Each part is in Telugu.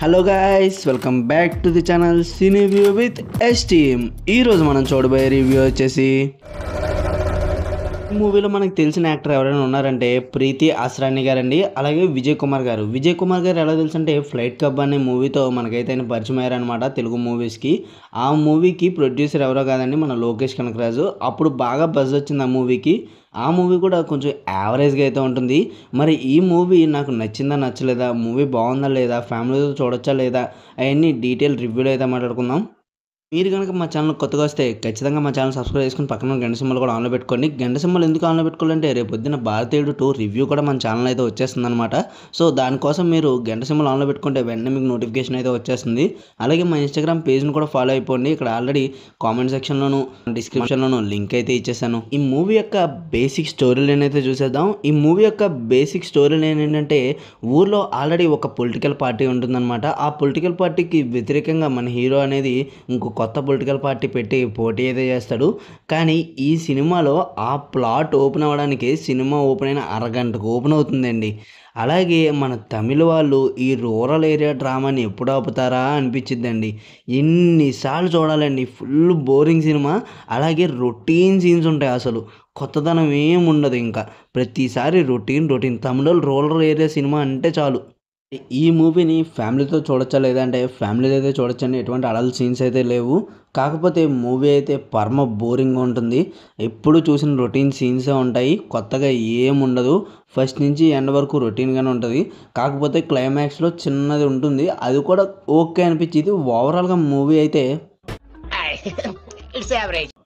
hello guys welcome back to the channel cine view with STM ఈరోజు మనం చూడబోయే రివ్యూ వచ్చేసి మూవీలో మనకు తెలిసిన యాక్టర్ ఎవరైనా ఉన్నారంటే ప్రీతి ఆశ్రాని గారు అండి అలాగే విజయ్ కుమార్ గారు విజయ్ కుమార్ గారు ఎలా తెలుసు అంటే ఫ్లైట్ కబ్ అనే మూవీతో మనకైతే ఆయన పరిచయం తెలుగు మూవీస్కి ఆ మూవీకి ప్రొడ్యూసర్ ఎవరో కాదండి మన లోకేష్ కనకరాజు అప్పుడు బాగా బజ్ వచ్చింది ఆ మూవీకి ఆ మూవీ కూడా కొంచెం యావరేజ్గా అయితే ఉంటుంది మరి ఈ మూవీ నాకు నచ్చిందా నచ్చలేదా మూవీ బాగుందా లేదా ఫ్యామిలీతో చూడొచ్చా లేదా అవన్నీ డీటెయిల్ రివ్యూలో అయితే మాట్లాడుకుందాం మీరు కనుక మా ఛానల్ కొత్తగా వస్తే ఖచ్చితంగా మా ఛానల్ సబ్స్క్రైబ్ చేసుకుని పక్కన గంట సింబల్ కూడా ఆన్లో పెట్టుకోండి గంట సింబల్ ఎందుకు ఆన్లో పెట్టుకోవాలంటే రేపు పొద్దున భారతీయుడు టూ రివ్యూ కూడా మన ఛానల్ అయితే వచ్చేస్తుందన్నమాట సో దానికోసం మీరు గంట సింబల్ ఆన్లో పెట్టుకుంటే వెంటనే మీకు నోటిఫికేషన్ అయితే వచ్చేస్తుంది అలాగే మా ఇన్స్టాగ్రామ్ పేజ్ని కూడా ఫాలో అయిపోండి ఇక్కడ ఆల్రెడీ కామెంట్ సెక్షన్లోను డిస్క్రిప్షన్లోను లింక్ అయితే ఇచ్చేసాను ఈ మూవీ యొక్క బేసిక్ స్టోరీ లైన్ అయితే చూసేద్దాం ఈ మూవీ యొక్క బేసిక్ స్టోరీ లైన్ ఏంటంటే ఊర్లో ఆల్రెడీ ఒక పొలిటికల్ పార్టీ ఉంటుందన్నమాట ఆ పొలిటికల్ పార్టీకి వ్యతిరేకంగా మన హీరో అనేది ఇంకొక కొత్త పొలిటికల్ పార్టీ పెట్టి పోటీ అయితే చేస్తాడు కానీ ఈ సినిమాలో ఆ ప్లాట్ ఓపెన్ అవ్వడానికి సినిమా ఓపెన్ అయిన అరగంటకు ఓపెన్ అవుతుందండి అలాగే మన తమిళ వాళ్ళు ఈ రూరల్ ఏరియా డ్రామాని ఎప్పుడు ఆపుతారా అనిపించిందండి ఎన్నిసార్లు చూడాలండి ఫుల్ బోరింగ్ సినిమా అలాగే రొటీన్ సీన్స్ ఉంటాయి అసలు కొత్తదనం ఏముండదు ఇంకా ప్రతిసారి routine routine Tamil rural area cinema అంటే చాలు ఈ మూవీని ఫ్యామిలీతో చూడొచ్చా లేదంటే ఫ్యామిలీతో అయితే చూడొచ్చండి ఎటువంటి అడల్ సీన్స్ అయితే లేవు కాకపోతే మూవీ అయితే పర్మ బోరింగ్ ఉంటుంది ఎప్పుడు చూసిన రొటీన్ సీన్సే ఉంటాయి కొత్తగా ఏం ఉండదు ఫస్ట్ నుంచి ఎండ్ వరకు రొటీన్గానే ఉంటుంది కాకపోతే క్లైమాక్స్లో చిన్నది ఉంటుంది అది కూడా ఓకే అనిపించింది ఓవరాల్గా మూవీ అయితే ఇట్స్ యావరేజ్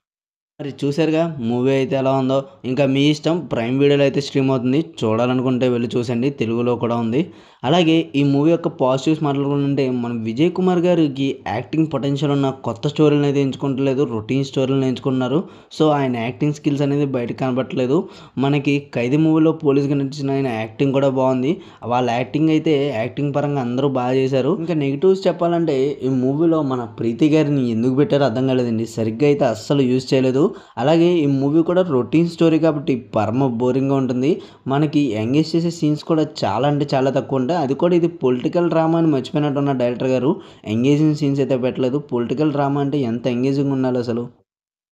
మరి చూశారుగా మూవీ అయితే ఎలా ఉందో ఇంకా మీ ఇష్టం ప్రైమ్ వీడియోలో అయితే స్ట్రీమ్ అవుతుంది చూడాలనుకుంటే వెళ్ళి చూసండి తెలుగులో కూడా ఉంది అలాగే ఈ మూవీ యొక్క పాజిటివ్స్ మాట్లాడుకుంటే మనం విజయ్ కుమార్ గారికి యాక్టింగ్ పొటెన్షియల్ ఉన్న కొత్త స్టోరీలను అయితే ఎంచుకుంటలేదు రొటీన్ స్టోరీలను ఎంచుకుంటున్నారు సో ఆయన యాక్టింగ్ స్కిల్స్ అనేది బయట కనబట్టలేదు మనకి ఖైదీ మూవీలో పోలీస్గా నటించిన ఆయన యాక్టింగ్ కూడా బాగుంది వాళ్ళ యాక్టింగ్ అయితే యాక్టింగ్ పరంగా అందరూ బాగా చేశారు ఇంకా నెగిటివ్స్ చెప్పాలంటే ఈ మూవీలో మన ప్రీతి గారిని ఎందుకు పెట్టారో అర్థం కాలేదండి సరిగ్గా అయితే అస్సలు యూజ్ చేయలేదు అలాగే ఈ మూవీ కూడా రొటీన్ స్టోరీ కాబట్టి పరమ బోరింగ్గా ఉంటుంది మనకి ఎంగేజ్ చేసే సీన్స్ కూడా చాలా అంటే చాలా తక్కువ ఉంటాయి అది కూడా ఇది పొలిటికల్ డ్రామా అని మర్చిపోయినట్టు ఉన్న డైరెక్టర్ గారు ఎంగేజింగ్ సీన్స్ అయితే పెట్టలేదు పొలిటికల్ డ్రామా అంటే ఎంత ఎంగేజింగ్ ఉండాలి అసలు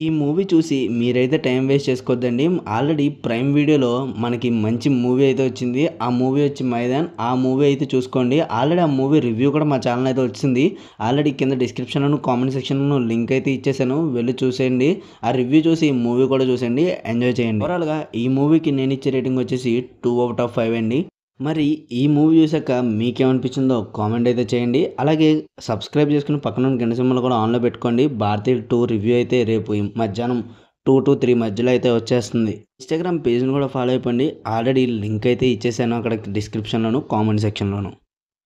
ఈ మూవీ చూసి మీరైతే టైం వేస్ట్ చేసుకోవద్దండి ఆల్రెడీ ప్రైమ్ వీడియోలో మనకి మంచి మూవీ అయితే వచ్చింది ఆ మూవీ వచ్చి మైదాన్ ఆ మూవీ అయితే చూసుకోండి ఆల్రెడీ ఆ మూవీ రివ్యూ కూడా మా ఛానల్ అయితే వచ్చింది ఆల్రెడీ కింద డిస్క్రిప్షన్లో కామెంట్ సెక్షన్లో లింక్ అయితే ఇచ్చేసాను వెళ్ళి చూసేయండి ఆ రివ్యూ చూసి ఈ మూవీ కూడా చూసేయండి ఎంజాయ్ చేయండి ఓవరాల్గా ఈ మూవీకి నేను ఇచ్చే రేటింగ్ వచ్చేసి టూ అవుట్ ఆఫ్ ఫైవ్ అండి మరి ఈ మూవీ చూసాక మీకేమనిపించిందో కామెంట్ అయితే చేయండి అలాగే సబ్స్క్రైబ్ చేసుకుని పక్కన గిన్నె సింబల్ కూడా ఆన్లో పెట్టుకోండి భారతీయ టూ రివ్యూ అయితే రేపు మధ్యాహ్నం టూ టు త్రీ మధ్యలో అయితే వచ్చేస్తుంది ఇన్స్టాగ్రామ్ పేజ్ని కూడా ఫాలో అయిపోండి ఆల్రెడీ లింక్ అయితే ఇచ్చేసాను అక్కడ డిస్క్రిప్షన్లోను కామెంట్ సెక్షన్లోను